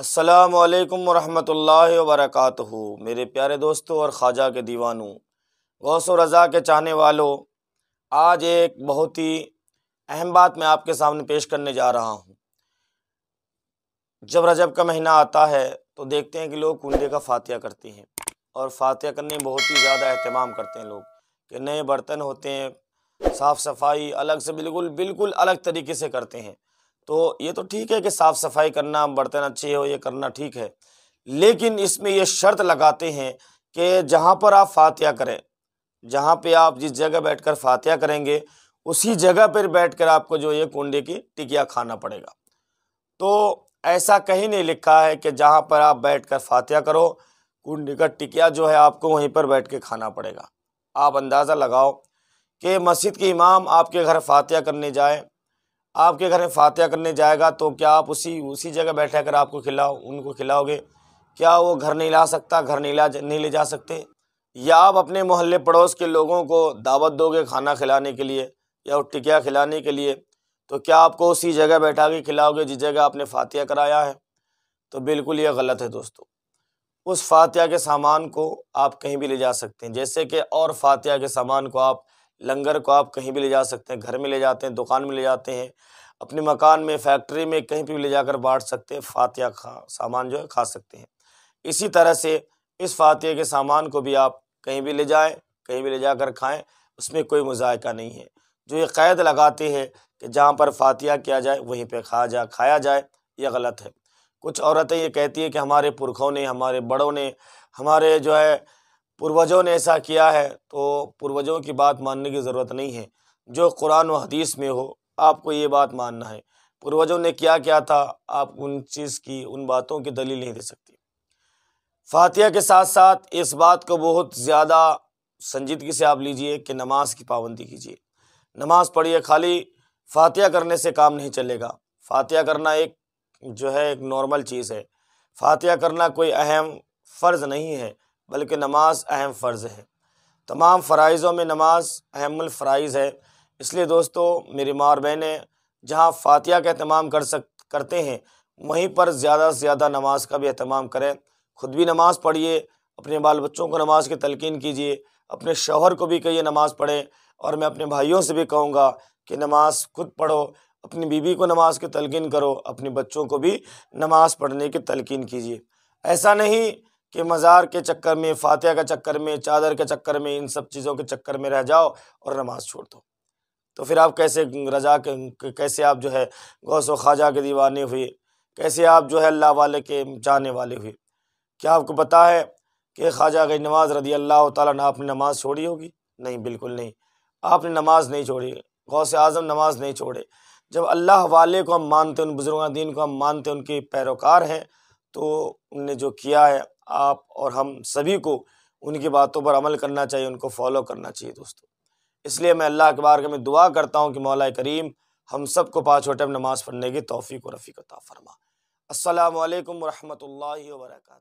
असलकम वालेकुम रहमतुल्लाहि मेरे प्यारे दोस्तों और ख्वाजा के दीवानों गौस व रज़ा के चाहने वालों आज एक बहुत ही अहम बात मैं आपके सामने पेश करने जा रहा हूँ जब रजब का महीना आता है तो देखते हैं कि लोग कुंडे का फातिया करते हैं और फातिया करने में बहुत ही ज़्यादा अहतमाम करते हैं लोग कि नए बर्तन होते हैं साफ़ सफाई अलग से बिल्कुल बिल्कुल अलग तरीके से करते हैं तो ये तो ठीक है कि साफ़ सफाई करना बर्तन अच्छे हो ये करना ठीक है लेकिन इसमें ये शर्त लगाते हैं कि जहाँ पर आप फातिया करें जहाँ पे आप जिस जगह बैठकर फातिया करेंगे उसी जगह पर बैठकर आपको जो ये कुंडे की टिकिया खाना पड़ेगा तो ऐसा कहीं नहीं लिखा है कि जहाँ पर आप बैठकर फ़ातह करो कुंडे का टिकिया जो है आपको वहीं पर बैठ के खाना पड़ेगा आप अंदाज़ा लगाओ कि मस्जिद के इमाम आपके घर फातिया करने जाएँ आपके घर में फ़ातह करने जाएगा तो क्या आप उसी उसी जगह बैठा कर आपको खिलाओ उनको खिलाओगे क्या वो घर नहीं ला सकता घर नहीं ला नहीं ले जा सकते या आप अपने मोहल्ले पड़ोस के लोगों को दावत दोगे खाना खिलाने के लिए या टिकिया खिलाने के लिए तो क्या आपको उसी जगह बैठा के खिलाओगे जिस जगह आपने फ़ातह कराया है तो बिल्कुल ये गलत है दोस्तों उस फातह के सामान को आप कहीं भी ले जा सकते हैं जैसे कि और फ़ातह के सामान को आप लंगर को आप कहीं भी ले जा सकते हैं घर में ले जाते हैं दुकान में ले जाते हैं अपने मकान में फैक्ट्री में कहीं पर भी ले जाकर बांट सकते हैं फातिया खा सामान जो है खा सकते हैं इसी तरह से इस फातिया के सामान को भी आप कहीं भी ले जाएं कहीं भी ले जाकर खाएं उसमें कोई मुजायका नहीं है जो ये कैद लगाते हैं कि जहाँ पर फातिया किया जाए वहीं पर खा जा खाया जाए यह गलत है कुछ औरतें ये कहती हैं कि हमारे पुरखों ने हमारे बड़ों ने हमारे जो है पूर्वजों ने ऐसा किया है तो पूर्वजों की बात मानने की ज़रूरत नहीं है जो कुरान व हदीस में हो आपको ये बात मानना है पूर्वजों ने क्या क्या था आप उन चीज़ की उन बातों की दलील नहीं दे सकती फातिया के साथ साथ इस बात को बहुत ज़्यादा संजीदगी से आप लीजिए कि नमाज की पाबंदी कीजिए नमाज पढ़िए खाली फातिया करने से काम नहीं चलेगा फातिया करना एक जो है एक नॉर्मल चीज़ है फातिया करना कोई अहम फ़र्ज़ नहीं है बल्कि नमाज अहम फ़र्ज़ है तमाम फ़राइज़ों में नमाज फ़राइज़ है इसलिए दोस्तों मेरी माँ और बहनें जहाँ फ़ातिया का अहतमाम कर सक करते हैं वहीं पर ज़्यादा से ज़्यादा नमाज का भी अहतमाम करें खुद भी नमाज़ पढ़िए अपने बाल बच्चों को नमाज की तलकिन कीजिए अपने शोहर को भी कहिए नमाज़ पढ़ें और मैं अपने भाइयों से भी कहूँगा कि नमाज खुद पढ़ो अपनी बीवी को नमाज की तलकिन करो अपने बच्चों को भी नमाज़ पढ़ने की तलकिन कीजिए ऐसा नहीं कि मज़ार के चक्कर में फातिहा के चक्कर में चादर के चक्कर में इन सब चीज़ों के चक्कर में रह जाओ और नमाज़ छोड़ दो तो फिर आप कैसे रजा के कैसे आप जो है गौस व ख्वाजा के दीवाने हुए कैसे आप जो है अल्लाह वाले के जाने वाले हुए क्या आपको पता है कि ख्वाजा गई नमाज रदी अल्लाह ताला ने आपने नमाज छोड़ी होगी नहीं बिल्कुल नहीं आपने नमाज नहीं छोड़ी गौस आज़म नमाज नहीं छोड़े जब अल्लाह वाले को हम मानते उन बुज़ुर्ग दीन को हम मानते उनके पैरोकार हैं तो उनने जो किया है आप और हम सभी को उनकी बातों पर अमल करना चाहिए उनको फॉलो करना चाहिए दोस्तों इसलिए मैं अल्लाह के बार में दुआ करता हूँ कि मौला करीम हम सबको पाँच वटम नमाज़ पढ़ने की तोफ़ी को रफ़ी कता फ़रमा असल वरहमल वर्का